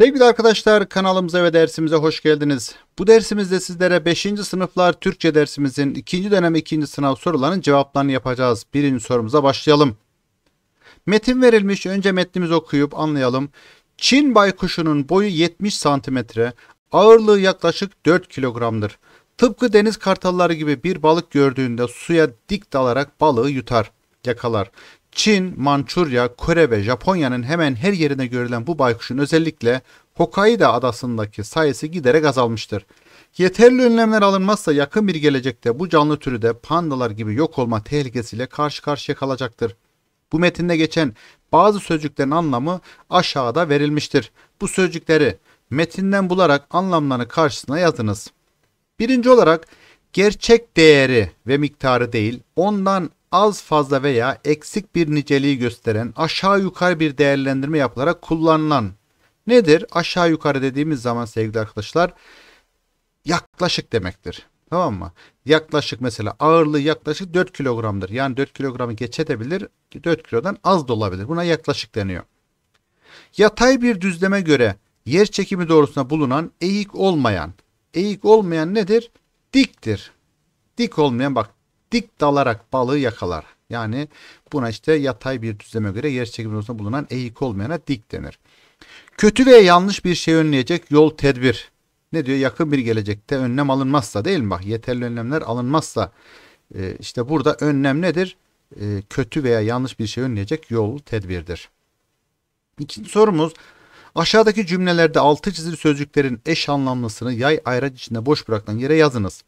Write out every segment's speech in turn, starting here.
Sevgili arkadaşlar kanalımıza ve dersimize hoş geldiniz. Bu dersimizde sizlere 5. sınıflar Türkçe dersimizin 2. dönem 2. sınav sorularının cevaplarını yapacağız. Birinci sorumuza başlayalım. Metin verilmiş önce metnimizi okuyup anlayalım. Çin baykuşunun boyu 70 santimetre, ağırlığı yaklaşık 4 kilogramdır. Tıpkı deniz kartalları gibi bir balık gördüğünde suya dik dalarak balığı yutar, yakalar. Çin, Mançurya, Kore ve Japonya'nın hemen her yerine görülen bu baykuşun özellikle Hokkaido adasındaki sayısı giderek azalmıştır. Yeterli önlemler alınmazsa yakın bir gelecekte bu canlı türü de pandalar gibi yok olma tehlikesiyle karşı karşıya kalacaktır. Bu metinde geçen bazı sözcüklerin anlamı aşağıda verilmiştir. Bu sözcükleri metinden bularak anlamlarını karşısına yazınız. Birinci olarak gerçek değeri ve miktarı değil, ondan az fazla veya eksik bir niceliği gösteren aşağı yukarı bir değerlendirme yapılarak kullanılan nedir? Aşağı yukarı dediğimiz zaman sevgili arkadaşlar yaklaşık demektir. Tamam mı? Yaklaşık mesela ağırlığı yaklaşık 4 kilogramdır. Yani 4 kilogramı geçebilir edebilir. 4 kilodan az da olabilir. Buna yaklaşık deniyor. Yatay bir düzleme göre yer çekimi doğrusuna bulunan eğik olmayan. Eğik olmayan nedir? Diktir. Dik olmayan bak dik dalarak balığı yakalar. Yani buna işte yatay bir düzleme göre yer çekimi konusunda bulunan eğik olmayana dik denir. Kötü ve yanlış bir şey önleyecek yol tedbir. Ne diyor? Yakın bir gelecekte önlem alınmazsa değil mi? Bak yeterli önlemler alınmazsa e, işte burada önlem nedir? E, kötü veya yanlış bir şey önleyecek yol tedbirdir. İkinci sorumuz aşağıdaki cümlelerde altı çizili sözcüklerin eş anlamlısını yay ayraç içinde boş bırakılan yere yazınız.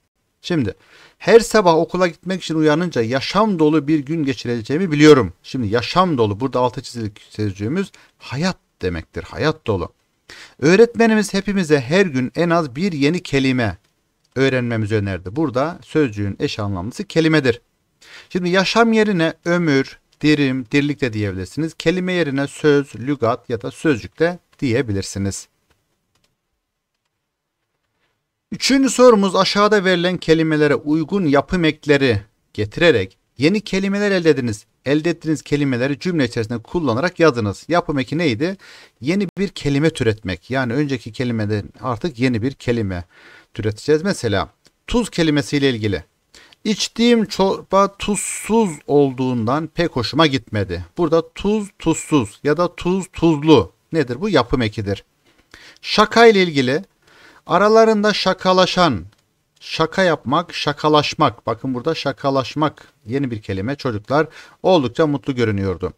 Şimdi her sabah okula gitmek için uyanınca yaşam dolu bir gün geçireceğimi biliyorum. Şimdi yaşam dolu burada altı çizilik sözcüğümüz hayat demektir. Hayat dolu. Öğretmenimiz hepimize her gün en az bir yeni kelime öğrenmemizi önerdi. Burada sözcüğün eş anlamlısı kelimedir. Şimdi yaşam yerine ömür, dirim, dirlik de diyebilirsiniz. Kelime yerine söz, lügat ya da sözcük de diyebilirsiniz. Üçüncü sorumuz aşağıda verilen kelimelere uygun yapım ekleri getirerek yeni kelimeler elde ediniz. Elde ettiğiniz kelimeleri cümle içerisinde kullanarak yazınız. Yapım eki neydi? Yeni bir kelime türetmek. Yani önceki kelimeden artık yeni bir kelime türeteceğiz. Mesela tuz kelimesiyle ilgili. İçtiğim çorba tuzsuz olduğundan pek hoşuma gitmedi. Burada tuz tuzsuz ya da tuz tuzlu nedir? Bu yapım ekidir. Şaka ile ilgili Aralarında şakalaşan, şaka yapmak, şakalaşmak. Bakın burada şakalaşmak yeni bir kelime. Çocuklar oldukça mutlu görünüyordu.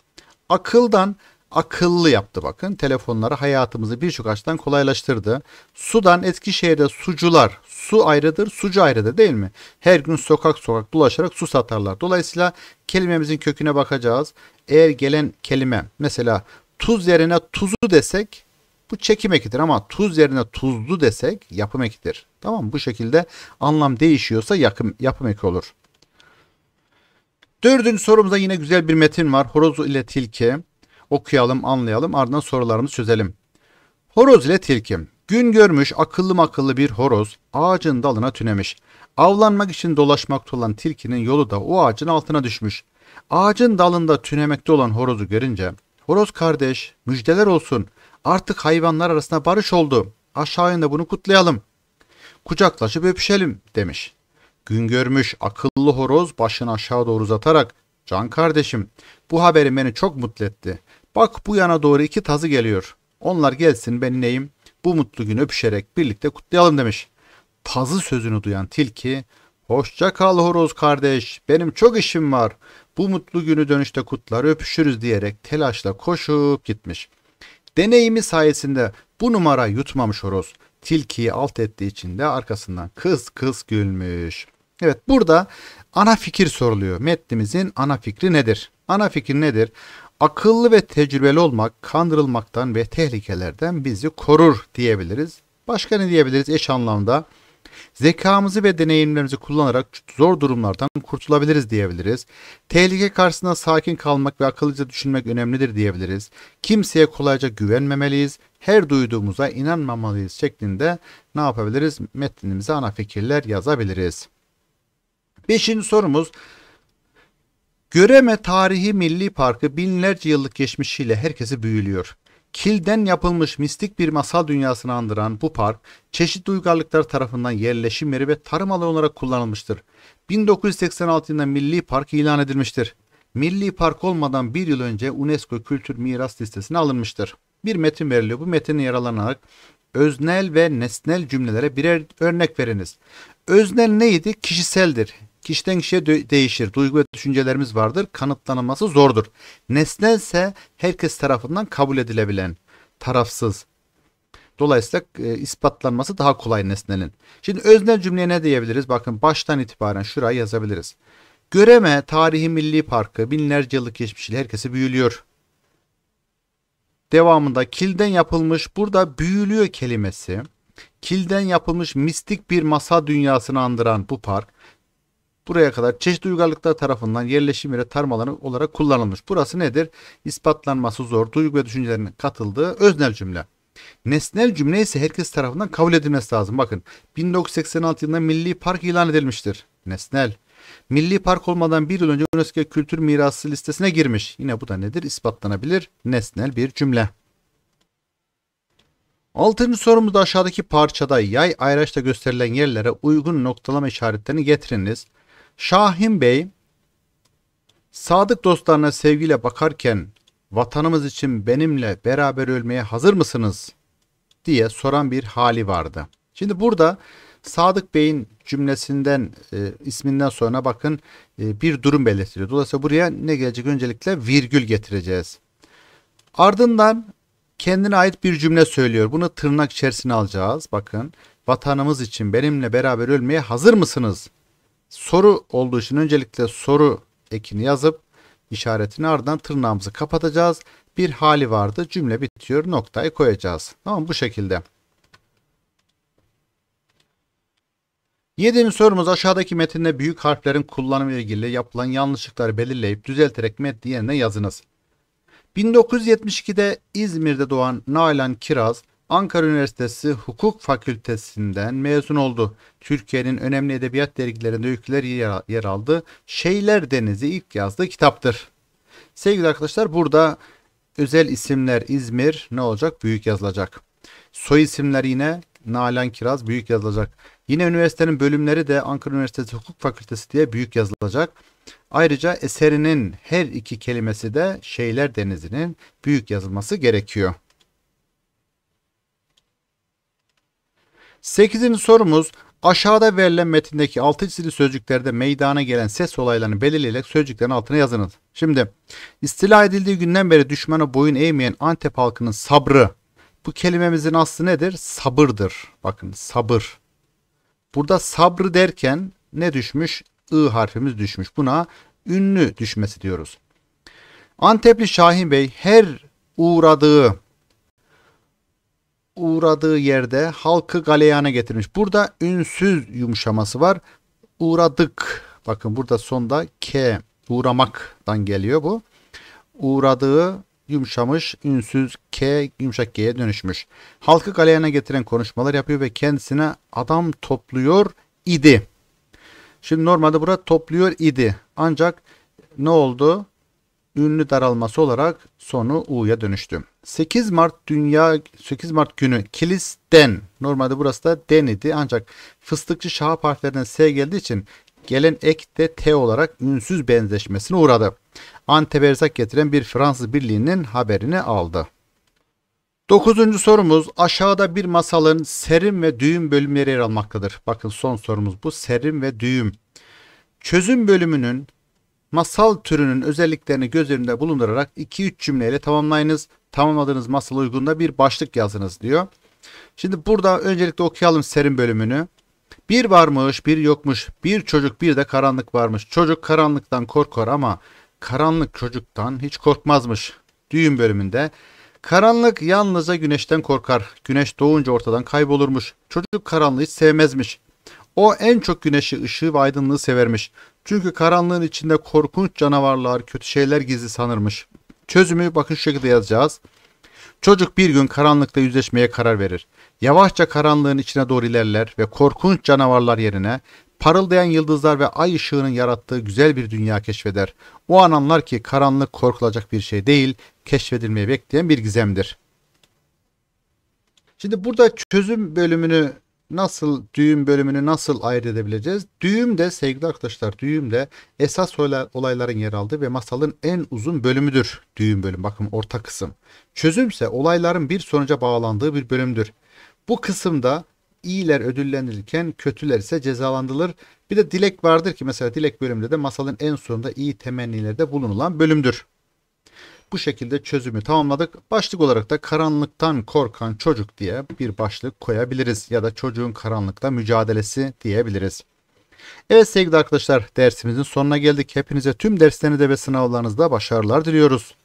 Akıldan akıllı yaptı bakın. Telefonları hayatımızı birçok açıdan kolaylaştırdı. Sudan Eskişehir'de sucular, su ayrıdır, sucu ayrıdır değil mi? Her gün sokak sokak dolaşarak su satarlar. Dolayısıyla kelimemizin köküne bakacağız. Eğer gelen kelime mesela tuz yerine tuzu desek bu çekim ekidir ama tuz yerine tuzlu desek yapım ekidir. Tamam mı? Bu şekilde anlam değişiyorsa yakım, yapım eki olur. Dördüncü sorumuzda yine güzel bir metin var. Horoz ile tilki. Okuyalım, anlayalım. Ardından sorularımızı çözelim. Horoz ile tilki. Gün görmüş akıllı makıllı bir horoz ağacın dalına tünemiş. Avlanmak için dolaşmakta olan tilkinin yolu da o ağacın altına düşmüş. Ağacın dalında tünemekte olan horozu görünce, horoz kardeş müjdeler olsun Artık hayvanlar arasında barış oldu. Aşağı da bunu kutlayalım. Kucaklaşıp öpüşelim demiş. Gün görmüş akıllı horoz başını aşağı doğru uzatarak Can kardeşim bu haberin beni çok mutlu etti. Bak bu yana doğru iki tazı geliyor. Onlar gelsin ben neyim bu mutlu günü öpüşerek birlikte kutlayalım demiş. Tazı sözünü duyan tilki hoşça kal horoz kardeş benim çok işim var. Bu mutlu günü dönüşte kutlar öpüşürüz diyerek telaşla koşup gitmiş. Deneyimi sayesinde bu numara yutmamış horoz tilkiyi alt ettiği için de arkasından kız kız gülmüş. Evet burada ana fikir soruluyor. Metnimizin ana fikri nedir? Ana fikir nedir? Akıllı ve tecrübeli olmak kandırılmaktan ve tehlikelerden bizi korur diyebiliriz. Başka ne diyebiliriz eş anlamda? zekamızı ve deneyimlerimizi kullanarak zor durumlardan kurtulabiliriz diyebiliriz. Tehlike karşısında sakin kalmak ve akıllıca düşünmek önemlidir diyebiliriz. Kimseye kolayca güvenmemeliyiz, her duyduğumuza inanmamalıyız şeklinde ne yapabiliriz? Metnimize ana fikirler yazabiliriz. Beşinci sorumuz Göreme Tarihi Milli Parkı binlerce yıllık geçmişiyle herkesi büyülüyor. Kilden yapılmış mistik bir masal dünyasını andıran bu park, çeşitli uygarlıklar tarafından yerleşim yeri ve tarım alanı olarak kullanılmıştır. 1986 yılında Milli Park ilan edilmiştir. Milli Park olmadan bir yıl önce UNESCO Kültür Miras Listesi'ne alınmıştır. Bir metin veriliyor. Bu metine yararlanarak öznel ve nesnel cümlelere birer örnek veriniz. Öznel neydi? Kişiseldir. Kişiden kişiye değişir. Duygu ve düşüncelerimiz vardır. Kanıtlanılması zordur. Nesnelse herkes tarafından kabul edilebilen, tarafsız. Dolayısıyla e, ispatlanması daha kolay nesnenin. Şimdi öznel cümleye ne diyebiliriz? Bakın baştan itibaren şuraya yazabiliriz. Göreme tarihi milli parkı binlerce yıllık geçmişiyle herkesi büyülüyor. Devamında kilden yapılmış burada büyülüyor kelimesi kilden yapılmış mistik bir masa dünyasını andıran bu park buraya kadar çeşitli uygarlıklar tarafından yerleşim ve tarım alanı olarak kullanılmış. Burası nedir? İspatlanması zor, duygu ve düşüncelerinin katıldığı öznel cümle. Nesnel cümle ise herkes tarafından kabul edilmesi lazım. Bakın 1986 yılında Milli Park ilan edilmiştir. Nesnel. Milli Park olmadan bir yıl önce UNESCO Kültür Mirası listesine girmiş. Yine bu da nedir? İspatlanabilir nesnel bir cümle. Altıncı sorumuzda aşağıdaki parçada yay ayraçta gösterilen yerlere uygun noktalama işaretlerini getiriniz. Şahin Bey sadık dostlarına sevgiyle bakarken vatanımız için benimle beraber ölmeye hazır mısınız diye soran bir hali vardı. Şimdi burada Sadık Bey'in cümlesinden e, isminden sonra bakın e, bir durum belirtiliyor. Dolayısıyla buraya ne gelecek öncelikle virgül getireceğiz. Ardından kendine ait bir cümle söylüyor. Bunu tırnak içerisine alacağız. Bakın vatanımız için benimle beraber ölmeye hazır mısınız? soru olduğu için öncelikle soru ekini yazıp işaretini ardından tırnağımızı kapatacağız. Bir hali vardı cümle bitiyor noktayı koyacağız. Tamam bu şekilde. Yedinci sorumuz aşağıdaki metinde büyük harflerin kullanımı ile ilgili yapılan yanlışlıkları belirleyip düzelterek metni yerine yazınız. 1972'de İzmir'de doğan Nalan Kiraz Ankara Üniversitesi Hukuk Fakültesinden mezun oldu. Türkiye'nin önemli edebiyat dergilerinde öyküler yer, aldı. Şeyler Denizi ilk yazdığı kitaptır. Sevgili arkadaşlar burada özel isimler İzmir ne olacak? Büyük yazılacak. Soy isimler yine Nalan Kiraz büyük yazılacak. Yine üniversitenin bölümleri de Ankara Üniversitesi Hukuk Fakültesi diye büyük yazılacak. Ayrıca eserinin her iki kelimesi de Şeyler Denizi'nin büyük yazılması gerekiyor. 8. sorumuz aşağıda verilen metindeki altı çizili sözcüklerde meydana gelen ses olaylarını belirleyerek sözcüklerin altına yazınız. Şimdi istila edildiği günden beri düşmana boyun eğmeyen Antep halkının sabrı. Bu kelimemizin aslı nedir? Sabırdır. Bakın sabır. Burada sabrı derken ne düşmüş? I harfimiz düşmüş. Buna ünlü düşmesi diyoruz. Antepli Şahin Bey her uğradığı uğradığı yerde halkı galeyana getirmiş. Burada ünsüz yumuşaması var. Uğradık. Bakın burada sonda K uğramaktan geliyor bu. Uğradığı yumuşamış, ünsüz K yumuşak G'ye dönüşmüş. Halkı galeyana getiren konuşmalar yapıyor ve kendisine adam topluyor idi. Şimdi normalde burada topluyor idi. Ancak ne oldu? ünlü daralması olarak sonu U'ya dönüştü. 8 Mart Dünya 8 Mart günü Kilis'den normalde burası da den idi ancak fıstıkçı şahap harflerinden S geldiği için gelen ek de T olarak ünsüz benzeşmesine uğradı. Antep'e getiren bir Fransız birliğinin haberini aldı. Dokuzuncu sorumuz aşağıda bir masalın serim ve düğüm bölümleri yer almaktadır. Bakın son sorumuz bu serim ve düğüm. Çözüm bölümünün Masal türünün özelliklerini göz önünde bulundurarak 2-3 cümleyle tamamlayınız. Tamamladığınız masal uygununda bir başlık yazınız diyor. Şimdi burada öncelikle okuyalım serin bölümünü. Bir varmış bir yokmuş bir çocuk bir de karanlık varmış. Çocuk karanlıktan korkar ama karanlık çocuktan hiç korkmazmış. Düğün bölümünde karanlık yalnızca güneşten korkar. Güneş doğunca ortadan kaybolurmuş. Çocuk karanlığı hiç sevmezmiş. O en çok güneşi, ışığı ve aydınlığı severmiş. Çünkü karanlığın içinde korkunç canavarlar, kötü şeyler gizli sanırmış. Çözümü bakın şu şekilde yazacağız. Çocuk bir gün karanlıkta yüzleşmeye karar verir. Yavaşça karanlığın içine doğru ilerler ve korkunç canavarlar yerine parıldayan yıldızlar ve ay ışığının yarattığı güzel bir dünya keşfeder. O an anlar ki karanlık korkulacak bir şey değil, keşfedilmeyi bekleyen bir gizemdir. Şimdi burada çözüm bölümünü nasıl düğüm bölümünü nasıl ayırt edebileceğiz? Düğüm de sevgili arkadaşlar düğüm de esas olayların yer aldığı ve masalın en uzun bölümüdür. Düğüm bölüm bakın orta kısım. Çözüm ise olayların bir sonuca bağlandığı bir bölümdür. Bu kısımda iyiler ödüllenirken kötüler ise cezalandırılır. Bir de dilek vardır ki mesela dilek bölümünde de masalın en sonunda iyi temennilerde bulunulan bölümdür. Bu şekilde çözümü tamamladık. Başlık olarak da karanlıktan korkan çocuk diye bir başlık koyabiliriz ya da çocuğun karanlıkta mücadelesi diyebiliriz. Evet sevgili arkadaşlar dersimizin sonuna geldik. Hepinize tüm derslerinizde ve sınavlarınızda başarılar diliyoruz.